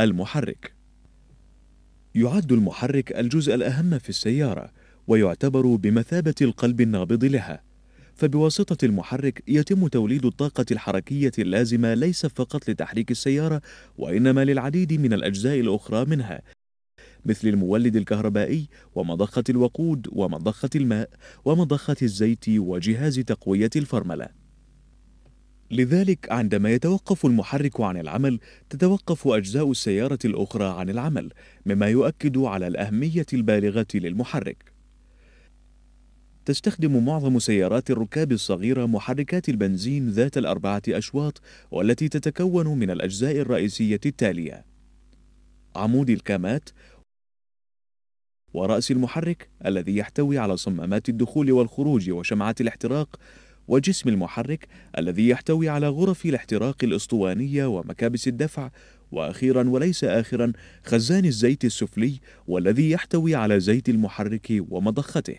المحرك يعد المحرك الجزء الأهم في السيارة ويعتبر بمثابة القلب النابض لها فبواسطة المحرك يتم توليد الطاقة الحركية اللازمة ليس فقط لتحريك السيارة وإنما للعديد من الأجزاء الأخرى منها مثل المولد الكهربائي ومضخة الوقود ومضخة الماء ومضخة الزيت وجهاز تقوية الفرملة لذلك عندما يتوقف المحرك عن العمل تتوقف أجزاء السيارة الأخرى عن العمل مما يؤكد على الأهمية البالغة للمحرك تستخدم معظم سيارات الركاب الصغيرة محركات البنزين ذات الأربعة أشواط والتي تتكون من الأجزاء الرئيسية التالية عمود الكامات ورأس المحرك الذي يحتوي على صمامات الدخول والخروج وشمعة الاحتراق وجسم المحرك الذي يحتوي على غرف الاحتراق الأسطوانية ومكابس الدفع وأخيرا وليس آخرا خزان الزيت السفلي والذي يحتوي على زيت المحرك ومضخته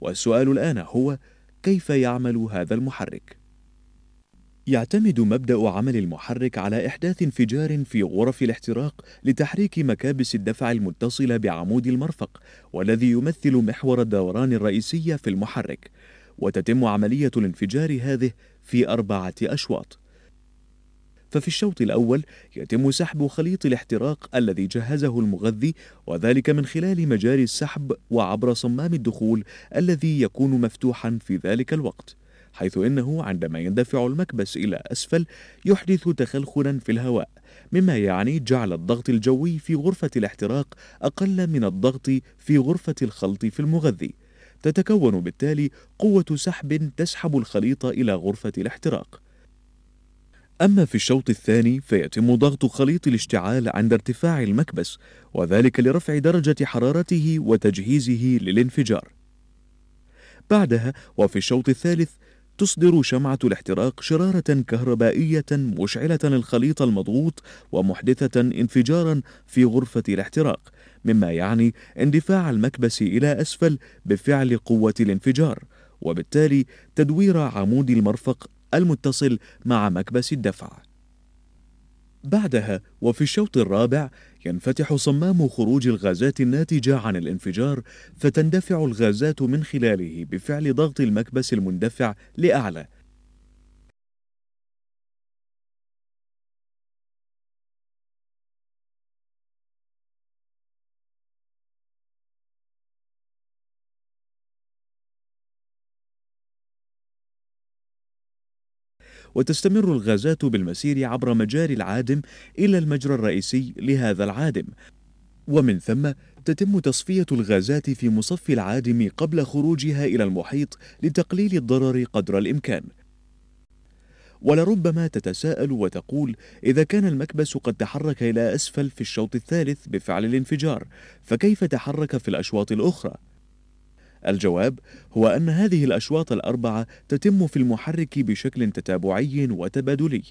والسؤال الآن هو كيف يعمل هذا المحرك؟ يعتمد مبدأ عمل المحرك على إحداث انفجار في غرف الاحتراق لتحريك مكابس الدفع المتصلة بعمود المرفق والذي يمثل محور الدوران الرئيسي في المحرك وتتم عملية الانفجار هذه في أربعة أشواط ففي الشوط الأول يتم سحب خليط الاحتراق الذي جهزه المغذي وذلك من خلال مجاري السحب وعبر صمام الدخول الذي يكون مفتوحا في ذلك الوقت حيث إنه عندما يندفع المكبس إلى أسفل يحدث تخلخلا في الهواء مما يعني جعل الضغط الجوي في غرفة الاحتراق أقل من الضغط في غرفة الخلط في المغذي تتكون بالتالي قوة سحب تسحب الخليط إلى غرفة الاحتراق أما في الشوط الثاني فيتم ضغط خليط الاشتعال عند ارتفاع المكبس وذلك لرفع درجة حرارته وتجهيزه للانفجار بعدها وفي الشوط الثالث تصدر شمعة الاحتراق شرارة كهربائية مشعلة الخليط المضغوط ومحدثة انفجارا في غرفة الاحتراق مما يعني اندفاع المكبس إلى أسفل بفعل قوة الانفجار وبالتالي تدوير عمود المرفق المتصل مع مكبس الدفع بعدها وفي الشوط الرابع ينفتح صمام خروج الغازات الناتجة عن الانفجار فتندفع الغازات من خلاله بفعل ضغط المكبس المندفع لأعلى وتستمر الغازات بالمسير عبر مجاري العادم إلى المجرى الرئيسي لهذا العادم ومن ثم تتم تصفية الغازات في مصف العادم قبل خروجها إلى المحيط لتقليل الضرر قدر الإمكان ولربما تتساءل وتقول إذا كان المكبس قد تحرك إلى أسفل في الشوط الثالث بفعل الانفجار فكيف تحرك في الأشواط الأخرى؟ الجواب هو أن هذه الأشواط الأربعة تتم في المحرك بشكل تتابعي وتبادلي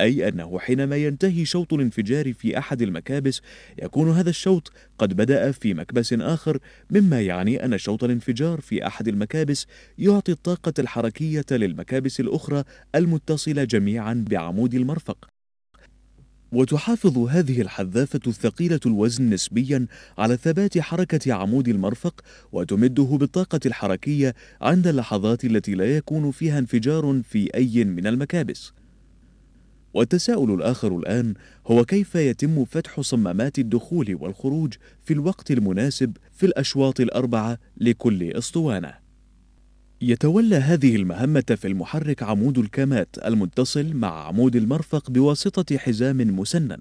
أي أنه حينما ينتهي شوط الانفجار في أحد المكابس يكون هذا الشوط قد بدأ في مكبس آخر مما يعني أن شوط الانفجار في أحد المكابس يعطي الطاقة الحركية للمكابس الأخرى المتصلة جميعا بعمود المرفق وتحافظ هذه الحذافة الثقيلة الوزن نسبيا على ثبات حركة عمود المرفق وتمده بالطاقة الحركية عند اللحظات التي لا يكون فيها انفجار في أي من المكابس والتساؤل الآخر الآن هو كيف يتم فتح صمامات الدخول والخروج في الوقت المناسب في الأشواط الأربعة لكل أسطوانة يتولى هذه المهمة في المحرك عمود الكامات المتصل مع عمود المرفق بواسطة حزام مسنن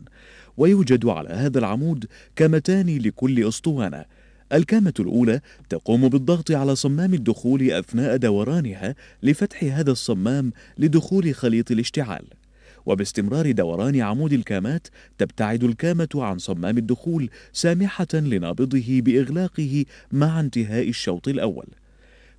ويوجد على هذا العمود كامتان لكل أسطوانة الكامة الأولى تقوم بالضغط على صمام الدخول أثناء دورانها لفتح هذا الصمام لدخول خليط الاشتعال وباستمرار دوران عمود الكامات تبتعد الكامة عن صمام الدخول سامحة لنابضه بإغلاقه مع انتهاء الشوط الأول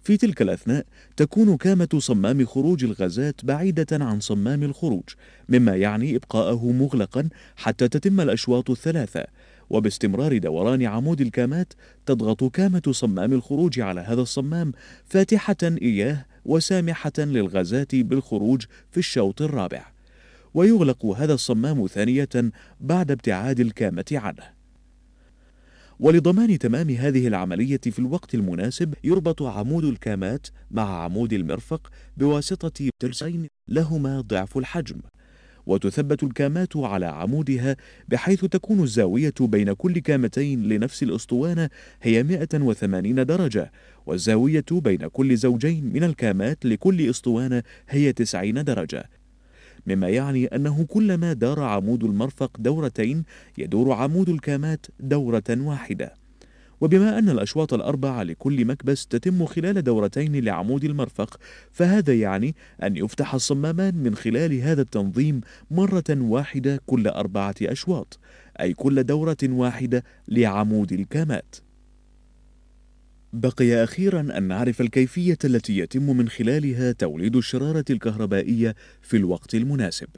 في تلك الأثناء تكون كامة صمام خروج الغازات بعيدة عن صمام الخروج مما يعني إبقاءه مغلقا حتى تتم الأشواط الثلاثة وباستمرار دوران عمود الكامات تضغط كامة صمام الخروج على هذا الصمام فاتحة إياه وسامحة للغازات بالخروج في الشوط الرابع ويغلق هذا الصمام ثانية بعد ابتعاد الكامة عنه ولضمان تمام هذه العملية في الوقت المناسب يربط عمود الكامات مع عمود المرفق بواسطة ترسين لهما ضعف الحجم وتثبت الكامات على عمودها بحيث تكون الزاوية بين كل كامتين لنفس الأسطوانة هي 180 درجة والزاوية بين كل زوجين من الكامات لكل أسطوانة هي 90 درجة مما يعني أنه كلما دار عمود المرفق دورتين يدور عمود الكامات دورة واحدة وبما أن الأشواط الأربعة لكل مكبس تتم خلال دورتين لعمود المرفق فهذا يعني أن يفتح الصمامان من خلال هذا التنظيم مرة واحدة كل أربعة أشواط أي كل دورة واحدة لعمود الكامات بقي أخيرا أن نعرف الكيفية التي يتم من خلالها توليد الشرارة الكهربائية في الوقت المناسب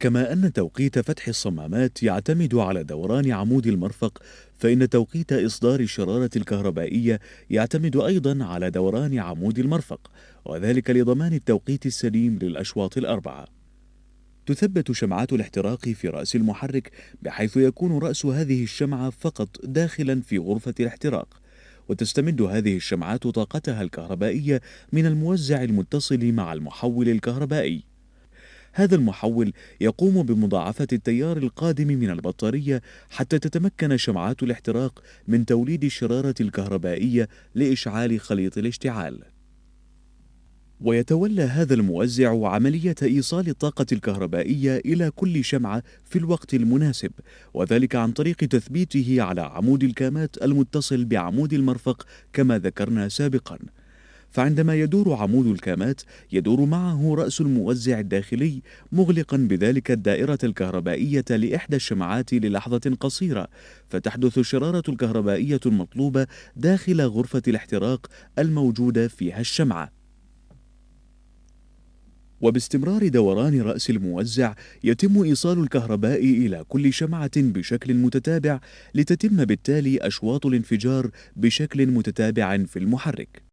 كما أن توقيت فتح الصمامات يعتمد على دوران عمود المرفق فإن توقيت إصدار الشرارة الكهربائية يعتمد أيضا على دوران عمود المرفق وذلك لضمان التوقيت السليم للأشواط الأربعة تثبت شمعات الاحتراق في رأس المحرك بحيث يكون رأس هذه الشمعة فقط داخلا في غرفة الاحتراق وتستمد هذه الشمعات طاقتها الكهربائية من الموزع المتصل مع المحول الكهربائي هذا المحول يقوم بمضاعفة التيار القادم من البطارية حتى تتمكن شمعات الاحتراق من توليد الشرارة الكهربائية لإشعال خليط الاشتعال ويتولى هذا الموزع عملية إيصال الطاقة الكهربائية إلى كل شمعة في الوقت المناسب وذلك عن طريق تثبيته على عمود الكامات المتصل بعمود المرفق كما ذكرنا سابقاً فعندما يدور عمود الكامات يدور معه رأس الموزع الداخلي مغلقا بذلك الدائرة الكهربائية لإحدى الشمعات للحظة قصيرة فتحدث الشرارة الكهربائية المطلوبة داخل غرفة الاحتراق الموجودة فيها الشمعة وباستمرار دوران رأس الموزع يتم إيصال الكهرباء إلى كل شمعة بشكل متتابع لتتم بالتالي أشواط الانفجار بشكل متتابع في المحرك